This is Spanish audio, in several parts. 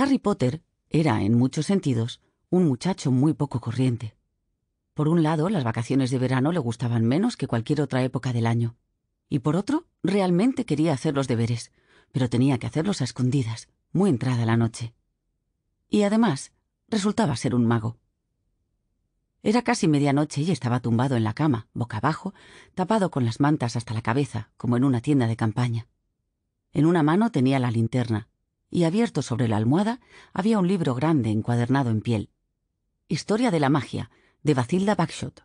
Harry Potter era, en muchos sentidos, un muchacho muy poco corriente. Por un lado, las vacaciones de verano le gustaban menos que cualquier otra época del año. Y por otro, realmente quería hacer los deberes, pero tenía que hacerlos a escondidas, muy entrada la noche. Y además, resultaba ser un mago. Era casi medianoche y estaba tumbado en la cama, boca abajo, tapado con las mantas hasta la cabeza, como en una tienda de campaña. En una mano tenía la linterna, y abierto sobre la almohada había un libro grande encuadernado en piel. Historia de la magia, de Bacilda Bagshot.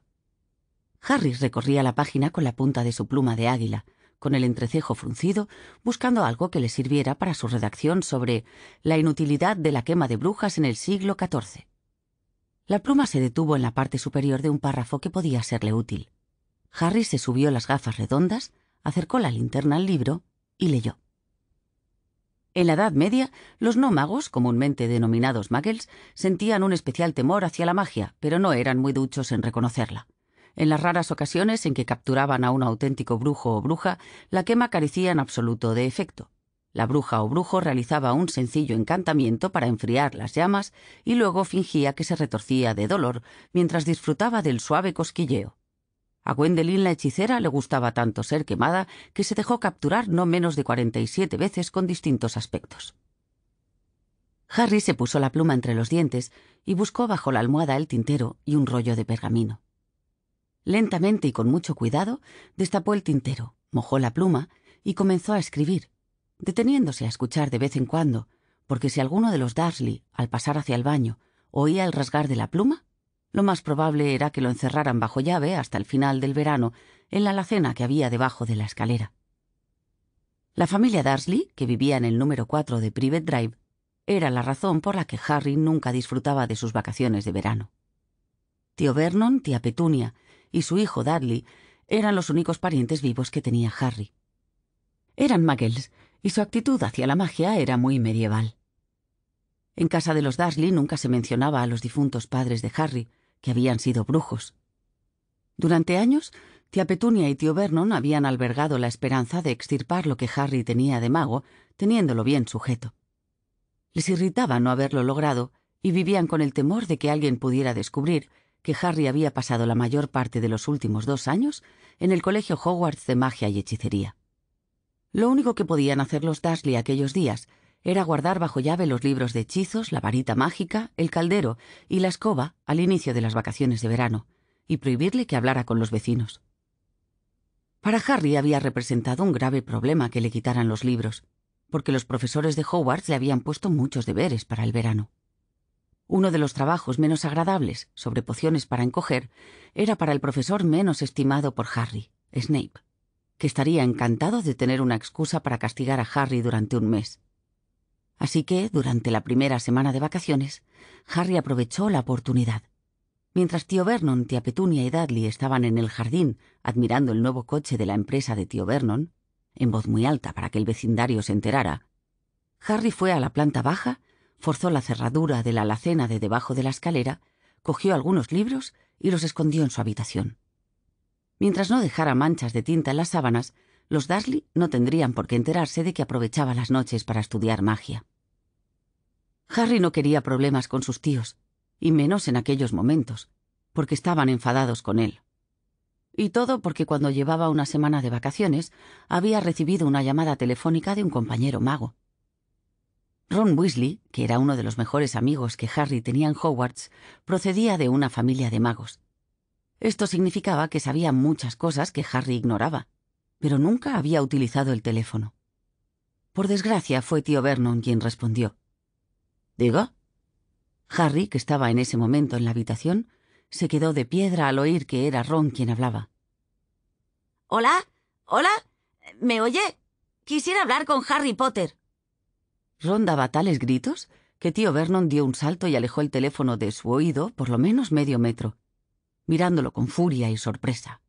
Harris recorría la página con la punta de su pluma de águila, con el entrecejo fruncido, buscando algo que le sirviera para su redacción sobre la inutilidad de la quema de brujas en el siglo XIV. La pluma se detuvo en la parte superior de un párrafo que podía serle útil. Harry se subió las gafas redondas, acercó la linterna al libro y leyó. En la Edad Media, los nómagos, comúnmente denominados muggles, sentían un especial temor hacia la magia, pero no eran muy duchos en reconocerla. En las raras ocasiones en que capturaban a un auténtico brujo o bruja, la quema carecía en absoluto de efecto. La bruja o brujo realizaba un sencillo encantamiento para enfriar las llamas y luego fingía que se retorcía de dolor mientras disfrutaba del suave cosquilleo. A Gwendolyn la hechicera le gustaba tanto ser quemada que se dejó capturar no menos de 47 veces con distintos aspectos. Harry se puso la pluma entre los dientes y buscó bajo la almohada el tintero y un rollo de pergamino. Lentamente y con mucho cuidado, destapó el tintero, mojó la pluma y comenzó a escribir, deteniéndose a escuchar de vez en cuando, porque si alguno de los Darsley, al pasar hacia el baño, oía el rasgar de la pluma, lo más probable era que lo encerraran bajo llave hasta el final del verano, en la alacena que había debajo de la escalera. La familia Darsley, que vivía en el número 4 de Privet Drive, era la razón por la que Harry nunca disfrutaba de sus vacaciones de verano. Tío Vernon, tía Petunia y su hijo Dudley eran los únicos parientes vivos que tenía Harry. Eran muggles, y su actitud hacia la magia era muy medieval. En casa de los Dursley nunca se mencionaba a los difuntos padres de Harry, que habían sido brujos. Durante años, tía Petunia y tío Vernon habían albergado la esperanza de extirpar lo que Harry tenía de mago, teniéndolo bien sujeto. Les irritaba no haberlo logrado y vivían con el temor de que alguien pudiera descubrir que Harry había pasado la mayor parte de los últimos dos años en el colegio Hogwarts de magia y hechicería. Lo único que podían hacer los Dursley aquellos días era guardar bajo llave los libros de hechizos, la varita mágica, el caldero y la escoba al inicio de las vacaciones de verano, y prohibirle que hablara con los vecinos. Para Harry había representado un grave problema que le quitaran los libros, porque los profesores de Hogwarts le habían puesto muchos deberes para el verano. Uno de los trabajos menos agradables, sobre pociones para encoger, era para el profesor menos estimado por Harry, Snape, que estaría encantado de tener una excusa para castigar a Harry durante un mes. Así que, durante la primera semana de vacaciones, Harry aprovechó la oportunidad. Mientras tío Vernon, tía Petunia y Dudley estaban en el jardín admirando el nuevo coche de la empresa de tío Vernon, en voz muy alta para que el vecindario se enterara, Harry fue a la planta baja, forzó la cerradura de la alacena de debajo de la escalera, cogió algunos libros y los escondió en su habitación. Mientras no dejara manchas de tinta en las sábanas, los Dursley no tendrían por qué enterarse de que aprovechaba las noches para estudiar magia. Harry no quería problemas con sus tíos, y menos en aquellos momentos, porque estaban enfadados con él. Y todo porque cuando llevaba una semana de vacaciones había recibido una llamada telefónica de un compañero mago. Ron Weasley, que era uno de los mejores amigos que Harry tenía en Hogwarts, procedía de una familia de magos. Esto significaba que sabía muchas cosas que Harry ignoraba, pero nunca había utilizado el teléfono. Por desgracia fue tío Vernon quien respondió. —¿Digo? Harry, que estaba en ese momento en la habitación, se quedó de piedra al oír que era Ron quien hablaba. Hola, hola, ¿me oye? Quisiera hablar con Harry Potter. Ron daba tales gritos que tío Vernon dio un salto y alejó el teléfono de su oído por lo menos medio metro, mirándolo con furia y sorpresa.